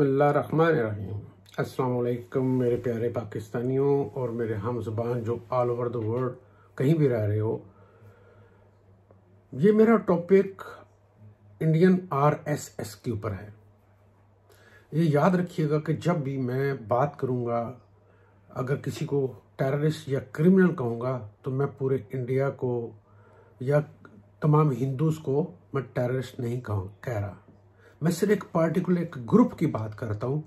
बसमिल्लाम अस्सलाम मेरे प्यारे पाकिस्तानियों और मेरे हम जबान जो ऑल ओवर द वर्ल्ड कहीं भी रह रहे हो ये मेरा टॉपिक इंडियन आरएसएस के ऊपर है ये याद रखिएगा कि जब भी मैं बात करूँगा अगर किसी को टेररिस्ट या क्रिमिनल कहूँगा तो मैं पूरे इंडिया को या तमाम हिंदूज़ को मैं टेररिस्ट नहीं कह रहा मैं सिर्फ एक पार्टिकुलर एक ग्रुप की बात करता हूँ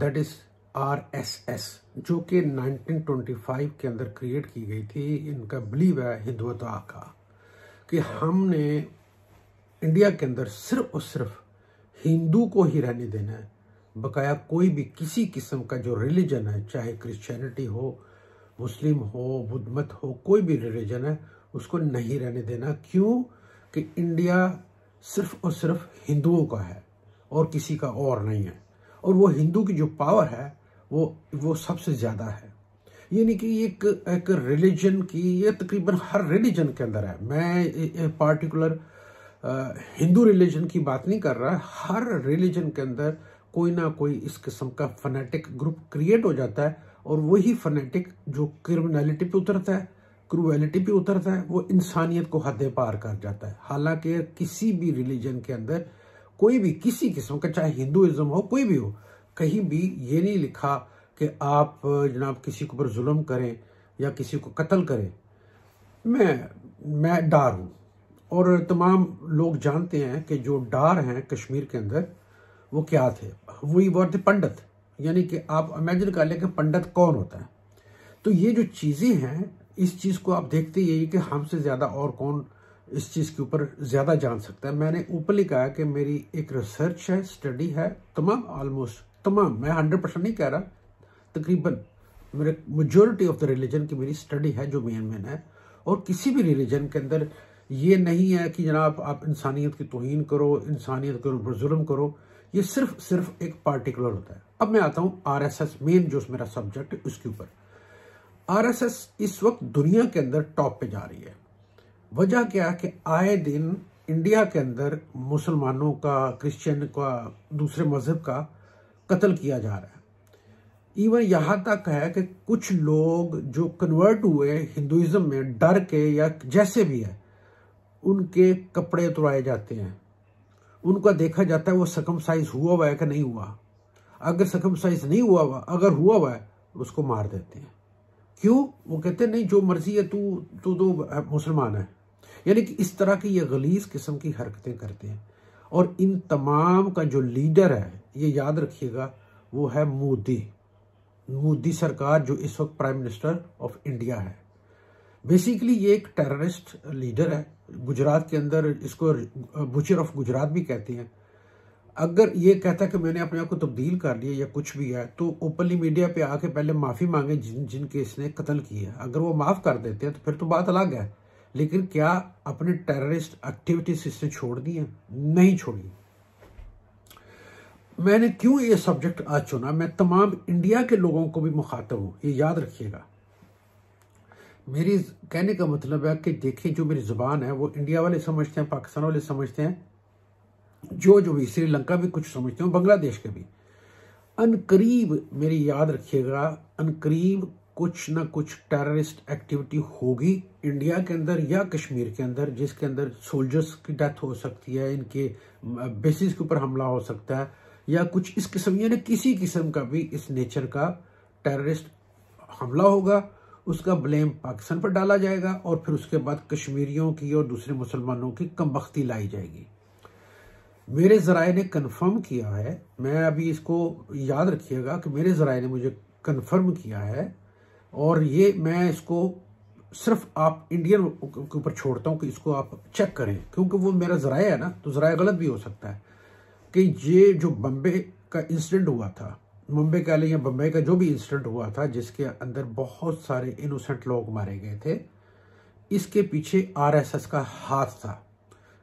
that is R S S जो कि 1925 के अंदर क्रिएट की गई थी इनका बिलीव है हिंदुत्व का कि हमने इंडिया के अंदर सिर्फ और सिर्फ हिंदू को ही रहने देना है बकाया कोई भी किसी किस्म का जो रिलीजन है चाहे क्रिश्चियनिटी हो मुस्लिम हो बुद्ध मत हो कोई भी रिलीजन है उसको नहीं रहने देना क्यों कि इंडिया सिर्फ और सिर्फ हिंदुओं का है और किसी का और नहीं है और वो हिंदू की जो पावर है वो वो सबसे ज़्यादा है यानी कि एक एक रिलीजन की ये तकरीबन हर रिलीजन के अंदर है मैं पार्टिकुलर हिंदू रिलीजन की बात नहीं कर रहा हर रिलीजन के अंदर कोई ना कोई इस किस्म का फनेटिक ग्रुप क्रिएट हो जाता है और वही फनेटिक जो क्रिमिनलिटी पे उतरता है क्रुएलिटी पे उतरता है वो इंसानियत को हद पार कर जाता है हालांकि किसी भी रिलीजन के अंदर कोई भी किसी किस्म का चाहे हिंदुज़म हो कोई भी हो कहीं भी ये नहीं लिखा कि आप जनाब किसी के ऊपर जुल्म करें या किसी को कत्ल करें मैं मैं डार हूँ और तमाम लोग जानते हैं कि जो डार हैं कश्मीर के अंदर वो क्या थे वही वो थे पंडित यानी कि आप इमेजिन कर लें कि पंडित कौन होता है तो ये जो चीज़ें हैं इस चीज़ को आप देखते ही कि हमसे ज़्यादा और कौन इस चीज़ के ऊपर ज़्यादा जान सकता है मैंने ओपनली कहा कि मेरी एक रिसर्च है स्टडी है तमाम ऑलमोस्ट तमाम मैं हंड्रेड परसेंट नहीं कह रहा तकरीबन मेरे मेजोरिटी ऑफ द रिलीजन की मेरी स्टडी है जो मेन मेन है और किसी भी रिलीजन के अंदर ये नहीं है कि जनाब आप इंसानियत की तोहन करो इंसानियत के ऊपर जुल्म करो ये सिर्फ सिर्फ एक पार्टिकुलर होता है अब मैं आता हूँ आर एस एस मेन जो मेरा सब्जेक्ट है उसके ऊपर आर एस एस इस वक्त दुनिया के अंदर टॉप पे जा रही है वजह क्या कि आए दिन इंडिया के अंदर मुसलमानों का क्रिश्चियन का दूसरे मज़हब का कत्ल किया जा रहा है इवन यहाँ तक है कि कुछ लोग जो कन्वर्ट हुए हिंदुज़म में डर के या जैसे भी है उनके कपड़े तोड़ाए जाते हैं उनका देखा जाता है वो सकमसाइज हुआ हुआ है कि नहीं हुआ अगर सकमसाइज नहीं हुआ हुआ अगर हुआ हुआ है उसको मार देते हैं क्यों वो कहते हैं नहीं जो मर्जी है तू तू तो मुसलमान है यानी कि इस तरह की ये गलीस किस्म की हरकतें करते हैं और इन तमाम का जो लीडर है ये याद रखिएगा वो है मोदी मोदी सरकार जो इस वक्त प्राइम मिनिस्टर ऑफ इंडिया है बेसिकली ये एक टेररिस्ट लीडर है गुजरात के अंदर इसको बुचर ऑफ गुजरात भी कहते हैं अगर ये कहता है कि मैंने अपने आप को तब्दील कर लिया या कुछ भी है तो ओपनली मीडिया पे आके पहले माफ़ी मांगे जिन जिनके इसने कत्ल किया अगर वो माफ़ कर देते हैं तो फिर तो बात अलग है लेकिन क्या अपने टेररिस्ट एक्टिविटीज इससे छोड़ दी है नहीं छोड़ी मैंने क्यों ये सब्जेक्ट आज चुना मैं तमाम इंडिया के लोगों को भी मुखातब हूं ये याद रखिएगा मेरी कहने का मतलब है कि देखिए जो मेरी ज़ुबान है वो इंडिया वाले समझते हैं पाकिस्तान वाले समझते हैं जो जो भी श्रीलंका भी कुछ समझते हैं बांग्लादेश के भी अनकरीब मेरी याद रखिएगा अनकरीब कुछ ना कुछ टेररिस्ट एक्टिविटी होगी इंडिया के अंदर या कश्मीर के अंदर जिसके अंदर सोल्जर्स की डेथ हो सकती है इनके बेसिस के ऊपर हमला हो सकता है या कुछ इस किस्म यानी किसी किस्म का भी इस नेचर का टेररिस्ट हमला होगा उसका ब्लेम पाकिस्तान पर डाला जाएगा और फिर उसके बाद कश्मीरियों की और दूसरे मुसलमानों की कमबख्ती लाई जाएगी मेरे ज़राए ने कन्फर्म किया है मैं अभी इसको याद रखिएगा कि मेरे ज़राए ने मुझे कन्फर्म किया है और ये मैं इसको सिर्फ आप इंडियन के ऊपर छोड़ता हूँ कि इसको आप चेक करें क्योंकि वो मेरा ज़राया है ना तो ज़राया गलत भी हो सकता है कि ये जो बम्बे का इंसिडेंट हुआ था मुंबई का या बम्बई का जो भी इंसिडेंट हुआ था जिसके अंदर बहुत सारे इनोसेंट लोग मारे गए थे इसके पीछे आर का हाथ था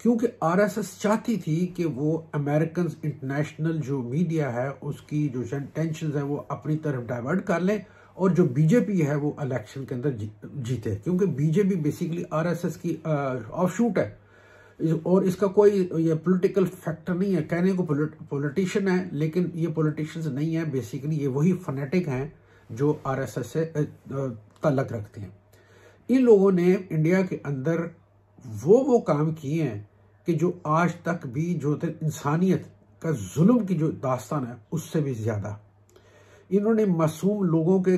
क्योंकि आर चाहती थी कि वो अमेरिकन इंटरनेशनल जो मीडिया है उसकी जो टेंशन है वो अपनी तरफ डाइवर्ट कर लें और जो बीजेपी है वो इलेक्शन के अंदर जी, जीते क्योंकि बीजेपी बेसिकली आरएसएस की ऑफशूट है और इसका कोई ये पॉलिटिकल फैक्टर नहीं है कहने को पॉलिटिशियन है लेकिन ये पॉलिटिशियंस नहीं है बेसिकली ये वही फनेटिक हैं जो आरएसएस से तलक रखते हैं इन लोगों ने इंडिया के अंदर वो वो काम किए हैं कि जो आज तक भी जो इंसानियत का जुल्म की जो दास्तान है उससे भी ज़्यादा इन्होंने मासूम लोगों के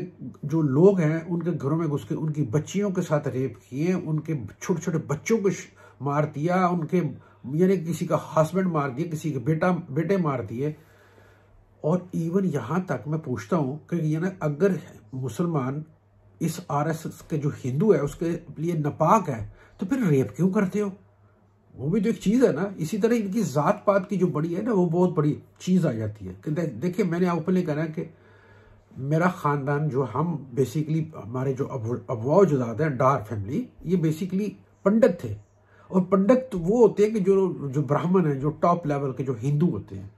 जो लोग हैं उनके घरों में घुस के उनकी बच्चियों के साथ रेप किए उनके छोटे छोटे बच्चों को मार दिया उनके यानी किसी का हस्बैंड मार दिया किसी के बेटा बेटे मार दिए और इवन यहाँ तक मैं पूछता हूँ कि ये ना अगर मुसलमान इस एस के जो हिंदू है उसके लिए नपाक है तो फिर रेप क्यों करते हो वो भी तो एक चीज़ है ना इसी तरह इनकी ज़ात पात की जो बड़ी है ना वो बहुत बड़ी चीज़ आ जाती है कि देखिए मैंने कहना है कि मेरा ख़ानदान जो हम बेसिकली हमारे जो अफवाह जो दादा हैं डार फैमिली ये बेसिकली पंडित थे और पंडित वो होते हैं कि जो जो ब्राह्मण हैं जो टॉप लेवल के जो हिंदू होते हैं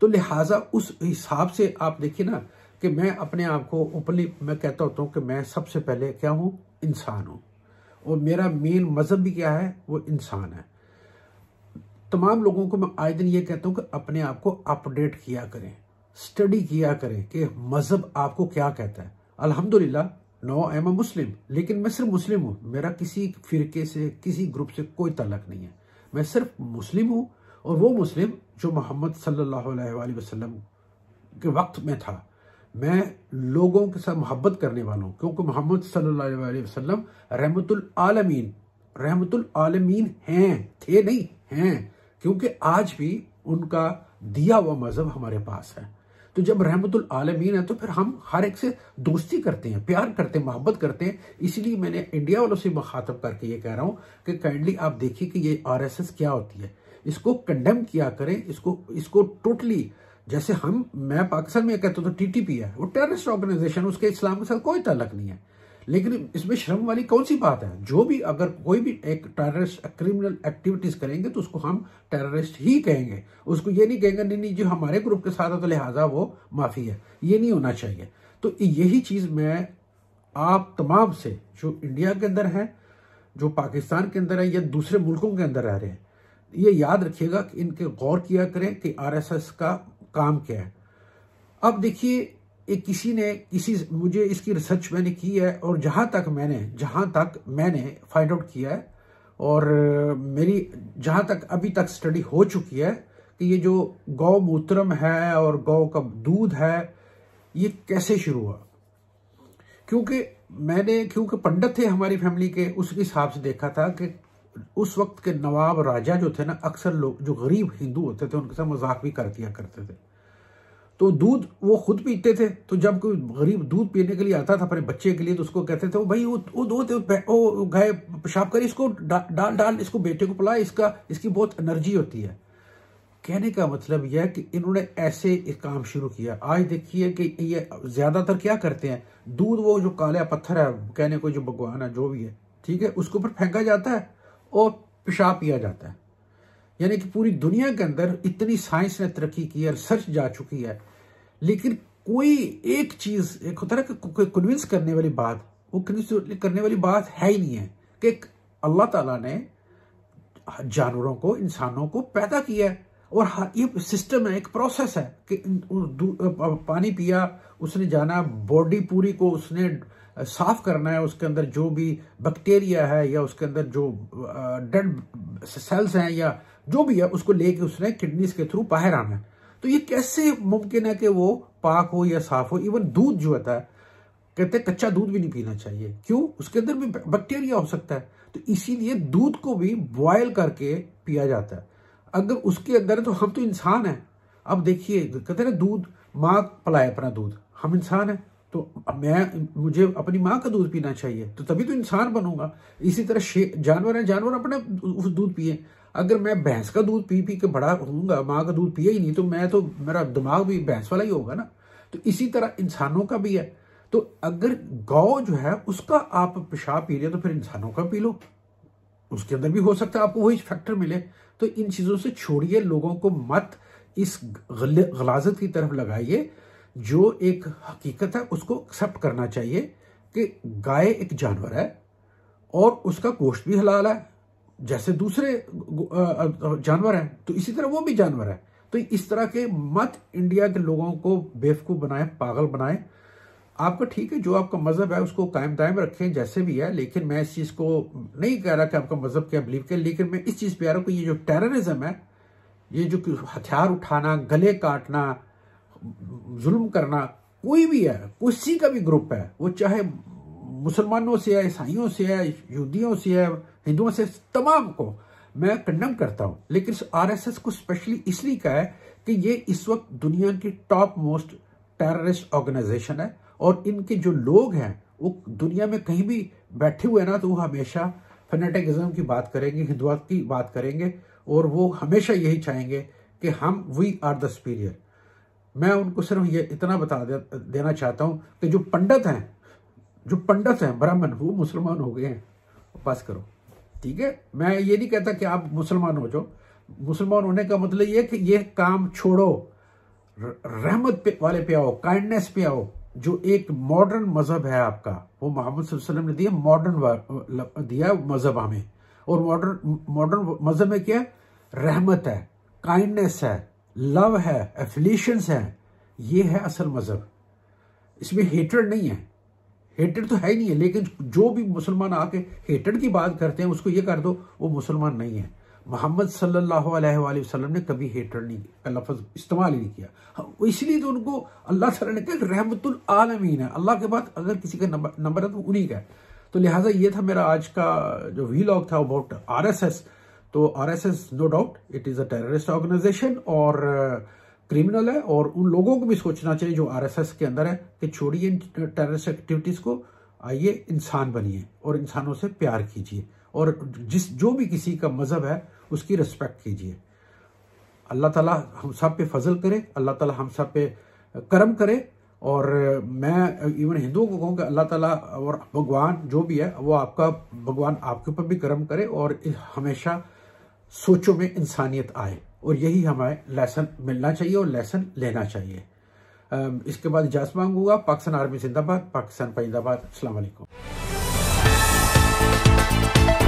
तो लिहाजा उस हिसाब से आप देखिए ना कि मैं अपने आप को ओपनली मैं कहता होता हूँ कि मैं सबसे पहले क्या हूँ इंसान हूँ और मेरा मेन मज़हब भी क्या है वो इंसान है तमाम लोगों को मैं आए दिन ये कहता हूँ कि अपने आप को अपडेट किया करें स्टडी किया करें कि मज़हब आपको क्या कहता है अल्हम्दुलिल्लाह नो आई एम मुस्लिम लेकिन मैं सिर्फ मुस्लिम हूँ मेरा किसी फिरके से किसी ग्रुप से कोई तलक नहीं है मैं सिर्फ मुस्लिम हूँ और वो मुस्लिम जो मोहम्मद सल्लल्लाहु अलैहि वसल्लम के वक्त में था मैं लोगों के साथ मोहब्बत करने वाला हूँ क्योंकि मोहम्मद सल्लल्लाहु अलैहि रहमतमीन रहमतुल आलमीन हैं थे नहीं हैं क्योंकि आज भी उनका दिया हुआ मज़हब हमारे पास है तो जब रहमतुल आलमीन है तो फिर हम हर एक से दोस्ती करते हैं प्यार करते हैं मोहब्बत करते हैं इसलिए मैंने इंडिया वालों से मुखातब करके ये कह रहा हूँ कि काइंडली आप देखिए कि ये आर क्या होती है इसको कंडेम किया करें इसको इसको टोटली जैसे हम मैं पाकिस्तान में कहता हूँ तो पी है वो टेररिस्ट ऑर्गेनाइजेशन उसके इस्लाम के साथ कोई तलक नहीं है लेकिन इसमें शर्म वाली कौन सी बात है जो भी अगर कोई भी एक टेररिस्ट क्रिमिनल एक्टिविटीज़ करेंगे तो उसको हम टेररिस्ट ही कहेंगे उसको ये नहीं कहेंगे नहीं नहीं जो हमारे ग्रुप के साथ है तो लिहाजा वो माफ़ी है ये नहीं होना चाहिए तो यही चीज़ मैं आप तमाम से जो इंडिया के अंदर है जो पाकिस्तान के अंदर है या दूसरे मुल्कों के अंदर रह रहे हैं ये याद रखिएगा कि इनके गौर किया करें कि आरएसएस का काम क्या है अब देखिए ये किसी ने किसी मुझे इसकी रिसर्च मैंने की है और जहाँ तक मैंने जहाँ तक मैंने फाइंड आउट किया है और मेरी जहाँ तक अभी तक स्टडी हो चुकी है कि ये जो गौ मूत्रम है और गौ का दूध है ये कैसे शुरू हुआ क्योंकि मैंने क्योंकि पंडित थे हमारी फैमिली के उस हिसाब से देखा था कि उस वक्त के नवाब राजा जो थे ना अक्सर लोग जो गरीब हिंदू होते थे उनके साथ मजाक भी कर दिया करते थे तो दूध वो खुद पीते थे तो जब कोई गरीब दूध पीने के लिए आता था अपने बच्चे के लिए तो उसको कहते थे वो भाई वो वो दो तो गाय पेशाब करी इसको डाल डाल इसको बेटे को पिला इसका इसकी बहुत एनर्जी होती है कहने का मतलब यह कि इन्होंने ऐसे एक काम शुरू किया आज देखिए कि ये ज़्यादातर क्या करते हैं दूध वो जो काला पत्थर है कहने को जो भगवान है जो भी है ठीक है उसके ऊपर फेंका जाता है और पेशाब पिया जाता है यानी कि पूरी दुनिया के अंदर इतनी साइंस ने तरक्की की है रिसर्च जा चुकी है लेकिन कोई एक चीज एक होता है कन्विंस करने वाली बात वो कन्विंस करने वाली बात है ही नहीं है कि अल्लाह ताला ने जानवरों को इंसानों को पैदा किया है और ये सिस्टम है एक प्रोसेस है कि पानी पिया उसने जाना बॉडी पूरी को उसने साफ़ करना है उसके अंदर जो भी बैक्टीरिया है या उसके अंदर जो डेड सेल्स हैं या जो भी है उसको लेके उसने किडनीज के थ्रू बाहर आना है तो ये कैसे मुमकिन है कि वो पाक हो या साफ़ हो इवन दूध जो होता है कहते हैं कच्चा दूध भी नहीं पीना चाहिए क्यों उसके अंदर भी बैक्टीरिया हो सकता है तो इसीलिए दूध को भी बॉयल करके पिया जाता है अगर उसके अंदर तो हम तो इंसान हैं अब देखिए कहते हैं ना दूध माँ पलाए अपना दूध हम इंसान हैं तो मैं मुझे अपनी माँ का दूध पीना चाहिए तो तभी तो इंसान बनूंगा इसी तरह जानवर है जानवर अपना दूध पिए अगर मैं भैंस का दूध पी पी के बड़ा होऊंगा माँ का दूध पिया ही नहीं तो मैं तो मेरा दिमाग भी भैंस वाला ही होगा ना तो इसी तरह इंसानों का भी है तो अगर गौ जो है उसका आप पेशाब पी रहे तो फिर इंसानों का पी लो उसके अंदर भी हो सकता है आपको वही फैक्टर मिले तो इन चीज़ों से छोड़िए लोगों को मत इस गलाजत की तरफ लगाइए जो एक हकीकत है उसको एक्सेप्ट करना चाहिए कि गाय एक जानवर है और उसका गोश्त भी हलाल है जैसे दूसरे जानवर हैं तो इसी तरह वो भी जानवर है तो इस तरह के मत इंडिया के लोगों को बेवकूफ़ बनाएं पागल बनाएं आपका ठीक है जो आपका मज़हब है उसको कायम दायम रखें जैसे भी है लेकिन मैं इस चीज़ को नहीं कह रहा कि आपका मज़हब क्या बिलीव के लेकिन मैं इस चीज़ पर आ रहा हूँ कि ये जो टेररिज्म है ये जो हथियार उठाना गले काटना जुल्म करना कोई भी है किसी का भी ग्रुप है वो चाहे मुसलमानों से है ईसाइयों से है यहूदियों से है हिंदुओं से तमाम को मैं कंडम करता हूँ लेकिन आरएसएस को स्पेशली इसलिए कहा है कि ये इस वक्त दुनिया की टॉप मोस्ट टेररिस्ट ऑर्गेनाइजेशन है और इनके जो लोग हैं वो दुनिया में कहीं भी बैठे हुए हैं ना तो वो हमेशा फेनेटिकज़म की बात करेंगे हिंदुत्व की बात करेंगे और वो हमेशा यही चाहेंगे कि हम वी आर द स्पीरियर मैं उनको सिर्फ ये इतना बता दे, देना चाहता हूँ कि जो पंडित हैं जो पंडित हैं ब्राह्मण वो मुसलमान हो गए हैं बस करो ठीक है मैं ये नहीं कहता कि आप मुसलमान हो जाओ मुसलमान होने का मतलब ये कि ये काम छोड़ो रहमत पे, वाले पे आओ काइंडनेस पे आओ जो एक मॉडर्न मजहब है आपका वो मोहम्मद वसल्लम ने दिया मॉडर्न दिया मजहब हमें और मॉडर्न मॉडर्न मजहब में क्या रहमत है काइंडनेस है लव है एफिलेशंस है ये है असल मज़हब इसमें हेटर नहीं है हेटर तो है ही नहीं है लेकिन जो भी मुसलमान आके हेटर की बात करते हैं उसको ये कर दो वो मुसलमान नहीं है मोहम्मद सल्लल्लाहु अलैहि वसल्लम ने कभी हेटर नहीं का लफज इस्तेमाल ही नहीं किया हाँ, इसलिए तो उनको अल्लाह ताला ने कहा रहमतुल आलमीन है अल्लाह के बाद अगर किसी का नंबर है तो उन्हीं का है तो लिहाजा ये था मेरा आज का जो वीलॉग था अबाउट आर एस एस तो RSS no doubt it is a terrorist organisation और क्रिमिनल uh, है और उन लोगों को भी सोचना चाहिए जो आरएसएस के अंदर है कि छोड़िए इन टेररिस्ट एक्टिविटीज़ को आइए इंसान बनिए और इंसानों से प्यार कीजिए और जिस जो भी किसी का मज़हब है उसकी रिस्पेक्ट कीजिए अल्लाह ताला हम सब पे फजल करे अल्लाह ताला हम सब पे uh, करम करे और uh, मैं इवन हिंदुओं को कहूँ कि अल्लाह ताला और भगवान जो भी है वो आपका भगवान आपके ऊपर भी करम करे और हमेशा सोचों में इंसानियत आए और यही हमें लेसन मिलना चाहिए और लेसन लेना चाहिए इसके बाद इजाज़ मांगूंगा पाकिस्तान आर्मी जिंदाबाद पाकिस्तान जिंदाबाद असल